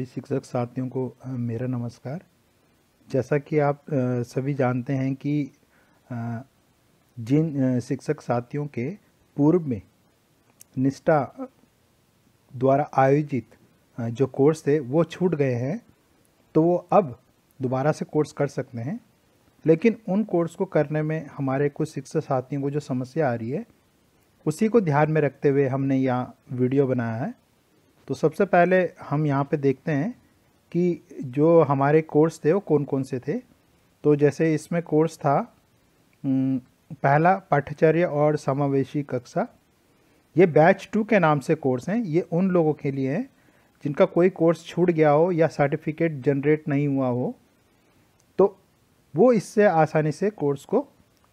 सभी शिक्षक साथियों को मेरा नमस्कार जैसा कि आप सभी जानते हैं कि जिन शिक्षक साथियों के पूर्व में निष्ठा द्वारा आयोजित जो कोर्स थे वो छूट गए हैं तो वो अब दोबारा से कोर्स कर सकते हैं लेकिन उन कोर्स को करने में हमारे कुछ शिक्षक साथियों को जो समस्या आ रही है उसी को ध्यान में रखते हुए हमने यहाँ वीडियो बनाया है तो सबसे पहले हम यहाँ पे देखते हैं कि जो हमारे कोर्स थे वो कौन कौन से थे तो जैसे इसमें कोर्स था पहला पाठ्यचर्य और समावेशी कक्षा ये बैच टू के नाम से कोर्स हैं ये उन लोगों के लिए हैं जिनका कोई कोर्स छूट गया हो या सर्टिफिकेट जनरेट नहीं हुआ हो तो वो इससे आसानी से कोर्स को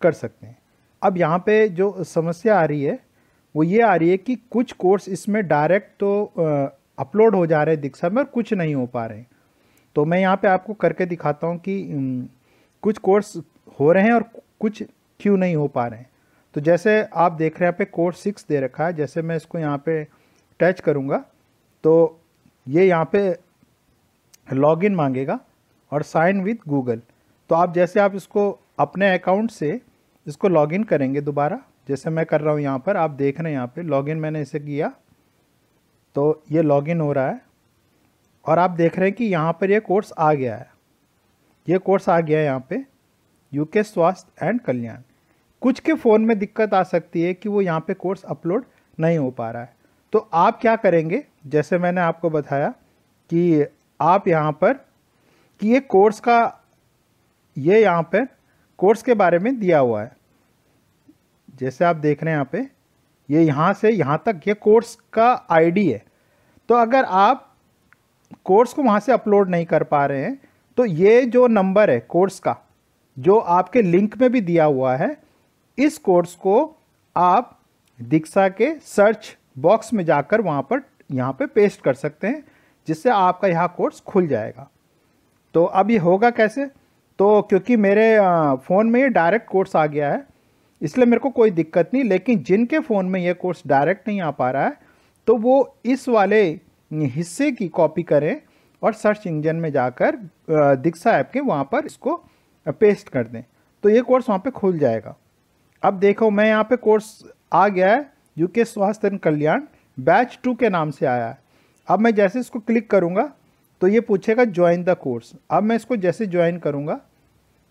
कर सकते हैं अब यहाँ पे जो समस्या आ रही है वो ये आ रही है कि कुछ कोर्स इसमें डायरेक्ट तो अपलोड हो जा रहे हैं दीक्षा में और कुछ नहीं हो पा रहे तो मैं यहाँ पे आपको करके दिखाता हूँ कि कुछ कोर्स हो रहे हैं और कुछ क्यों नहीं हो पा रहे हैं तो जैसे आप देख रहे हैं यहाँ पे कोर्स सिक्स दे रखा है जैसे मैं इसको यहाँ पे टच करूँगा तो ये यहाँ पे लॉगिन मांगेगा और साइन विद गूगल तो आप जैसे आप इसको अपने अकाउंट से इसको लॉगिन करेंगे दोबारा जैसे मैं कर रहा हूँ यहाँ पर आप देख रहे हैं यहाँ पे लॉगिन मैंने इसे किया तो ये लॉगिन हो रहा है और आप देख रहे हैं कि यहाँ पर यह कोर्स आ गया है ये कोर्स आ गया है यहाँ पे यूके स्वास्थ्य एंड कल्याण कुछ के फ़ोन में दिक्कत आ सकती है कि वो यहाँ पे कोर्स अपलोड नहीं हो पा रहा है तो आप क्या करेंगे जैसे मैंने आपको बताया कि आप यहाँ पर कि ये कोर्स का ये यहाँ पर कोर्स के बारे में दिया हुआ है जैसे आप देख रहे हैं यहाँ पे ये यहाँ से यहाँ तक ये कोर्स का आईडी है तो अगर आप कोर्स को वहाँ से अपलोड नहीं कर पा रहे हैं तो ये जो नंबर है कोर्स का जो आपके लिंक में भी दिया हुआ है इस कोर्स को आप दीक्षा के सर्च बॉक्स में जाकर वहाँ पर यहाँ पे पेस्ट कर सकते हैं जिससे आपका यहाँ कोर्स खुल जाएगा तो अब ये होगा कैसे तो क्योंकि मेरे फ़ोन में ये डायरेक्ट कोर्स आ गया है इसलिए मेरे को कोई दिक्कत नहीं लेकिन जिनके फ़ोन में यह कोर्स डायरेक्ट नहीं आ पा रहा है तो वो इस वाले हिस्से की कॉपी करें और सर्च इंजन में जाकर दीक्षा ऐप के वहाँ पर इसको पेस्ट कर दें तो ये कोर्स वहाँ पे खुल जाएगा अब देखो मैं यहाँ पे कोर्स आ गया है यूके स्वास्थ्य एवं कल्याण बैच टू के नाम से आया है अब मैं जैसे इसको क्लिक करूँगा तो ये पूछेगा ज्वाइन द कोर्स अब मैं इसको जैसे ज्वाइन करूँगा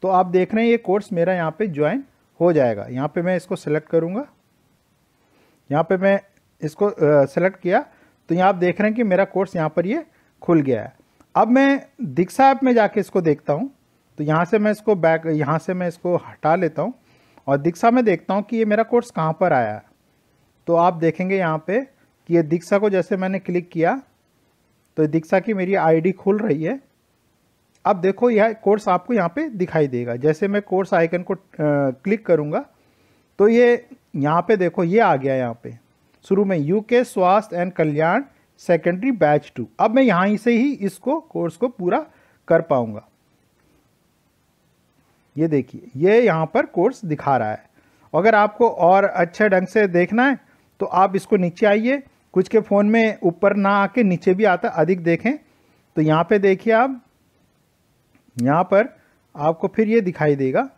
तो आप देख रहे हैं ये कोर्स मेरा यहाँ पर ज्वाइन हो जाएगा यहाँ पे मैं इसको सेलेक्ट करूँगा यहाँ पे मैं इसको सेलेक्ट किया तो यहाँ आप देख रहे हैं कि मेरा कोर्स यहाँ पर ये खुल गया है अब मैं दीक्षा ऐप में जाके इसको देखता हूँ तो यहाँ से मैं इसको बैक यहाँ से मैं इसको हटा लेता हूँ और दीक्षा में देखता हूँ कि ये मेरा कोर्स कहाँ पर आया है तो आप देखेंगे यहाँ पर कि ये दीक्षा को जैसे मैंने क्लिक किया तो दीक्षा की मेरी आई खुल रही है अब देखो यह कोर्स आपको यहाँ पे दिखाई देगा जैसे मैं कोर्स आइकन को क्लिक करूँगा तो ये यहाँ पे देखो ये आ गया यहाँ पे शुरू में यूके स्वास्थ्य एंड कल्याण सेकेंडरी बैच टू अब मैं यहाँ से ही इसको कोर्स को पूरा कर पाऊँगा ये देखिए ये यहाँ पर कोर्स दिखा रहा है अगर आपको और अच्छे ढंग से देखना है तो आप इसको नीचे आइए कुछ के फ़ोन में ऊपर ना आके नीचे भी आता अधिक देखें तो यहाँ पे देखिए आप यहाँ पर आपको फिर ये दिखाई देगा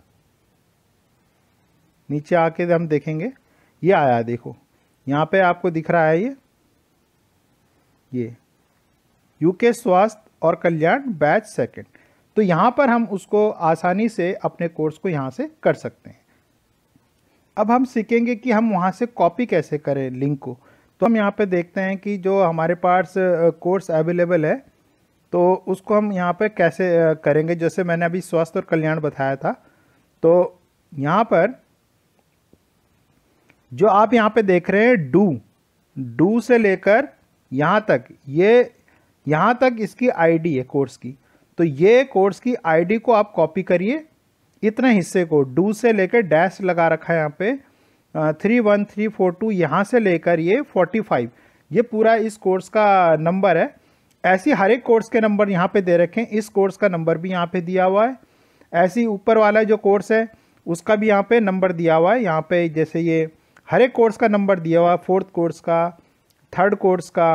नीचे आके हम देखेंगे ये आया देखो यहाँ पे आपको दिख रहा है ये ये यूके स्वास्थ्य और कल्याण बैच सेकंड तो यहाँ पर हम उसको आसानी से अपने कोर्स को यहाँ से कर सकते हैं अब हम सीखेंगे कि हम वहाँ से कॉपी कैसे करें लिंक को तो हम यहाँ पे देखते हैं कि जो हमारे पास कोर्स अवेलेबल है तो उसको हम यहाँ पर कैसे करेंगे जैसे मैंने अभी स्वास्थ्य और कल्याण बताया था तो यहाँ पर जो आप यहाँ पे देख रहे हैं डू डू से लेकर यहाँ तक ये यहाँ तक इसकी आईडी है कोर्स की तो ये कोर्स की आईडी को आप कॉपी करिए इतने हिस्से को डू से लेकर डैश लगा रखा है यहाँ पे three one three four two यहाँ से लेकर ये फोर्टी फाइव ये पूरा इस कोर्स का नंबर है ऐसी हर एक कोर्स के नंबर यहाँ पे दे रखे हैं इस कोर्स का नंबर भी यहाँ पे दिया हुआ है ऐसी ऊपर वाला जो कोर्स है उसका भी यहाँ पे नंबर दिया हुआ है यहाँ पे जैसे ये हर एक कोर्स का नंबर दिया हुआ है फोर्थ कोर्स का थर्ड कोर्स का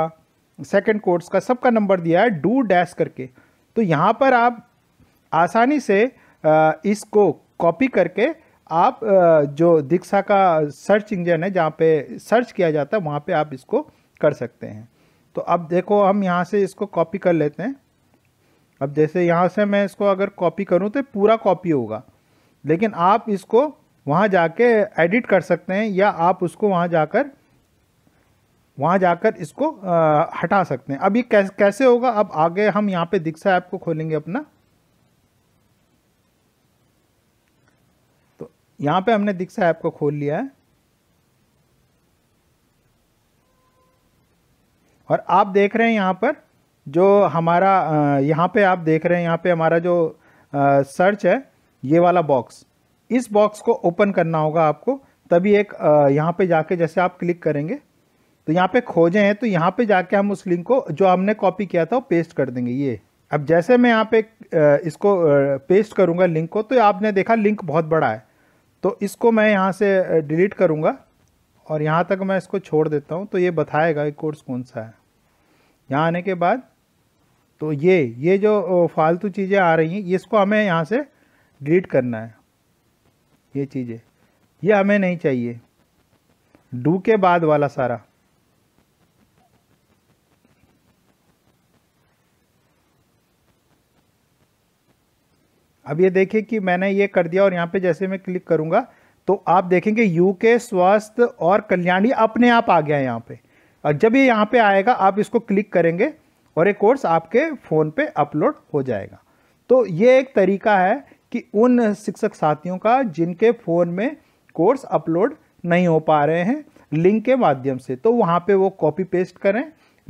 सेकंड कोर्स का सबका नंबर दिया है डू डैश करके तो यहाँ पर आप आसानी से इसको कॉपी करके आप जो दीक्षा का सर्च इंजन है जहाँ पर सर्च किया जाता है वहाँ पर आप इसको कर सकते हैं तो अब देखो हम यहाँ से इसको कॉपी कर लेते हैं अब जैसे यहाँ से मैं इसको अगर कॉपी करूँ तो पूरा कॉपी होगा लेकिन आप इसको वहाँ जाके एडिट कर सकते हैं या आप उसको वहाँ जाकर वहाँ जाकर इसको आ, हटा सकते हैं अब ये कैस, कैसे होगा अब आगे हम यहाँ पे दीक्षा ऐप को खोलेंगे अपना तो यहाँ पे हमने दीक्षा ऐप को खोल लिया है और आप देख रहे हैं यहाँ पर जो हमारा यहाँ पे आप देख रहे हैं यहाँ पे हमारा जो सर्च है ये वाला बॉक्स इस बॉक्स को ओपन करना होगा आपको तभी एक यहाँ पे जाके जैसे आप क्लिक करेंगे तो यहाँ पे खोजे हैं तो यहाँ पे जाके हम उस लिंक को जो हमने कॉपी किया था वो पेस्ट कर देंगे ये अब जैसे मैं यहाँ पे इसको पेस्ट करूँगा लिंक को तो आपने देखा लिंक बहुत बड़ा है तो इसको मैं यहाँ से डिलीट करूँगा और यहाँ तक मैं इसको छोड़ देता हूँ तो ये बताएगा कोर्स कौन सा है यहाँ आने के बाद तो ये ये जो फालतू चीज़ें आ रही हैं इसको हमें यहाँ से डिलीट करना है ये चीज़ें ये हमें नहीं चाहिए डू के बाद वाला सारा अब ये देखिए कि मैंने ये कर दिया और यहाँ पे जैसे मैं क्लिक करूँगा तो आप देखेंगे यू के स्वास्थ्य और कल्याणी अपने आप आ गया है यहाँ पर और जब ये यहाँ पे आएगा आप इसको क्लिक करेंगे और ये कोर्स आपके फ़ोन पे अपलोड हो जाएगा तो ये एक तरीका है कि उन शिक्षक साथियों का जिनके फ़ोन में कोर्स अपलोड नहीं हो पा रहे हैं लिंक के माध्यम से तो वहाँ पे वो कॉपी पेस्ट करें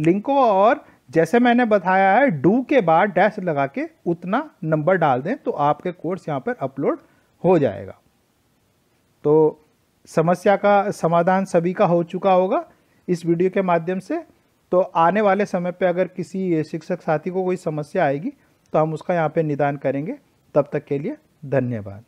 लिंक को और जैसे मैंने बताया है डू के बाद डैश लगा के उतना नंबर डाल दें तो आपके कोर्स यहाँ पर अपलोड हो जाएगा तो समस्या का समाधान सभी का हो चुका होगा इस वीडियो के माध्यम से तो आने वाले समय पे अगर किसी शिक्षक साथी को कोई समस्या आएगी तो हम उसका यहाँ पे निदान करेंगे तब तक के लिए धन्यवाद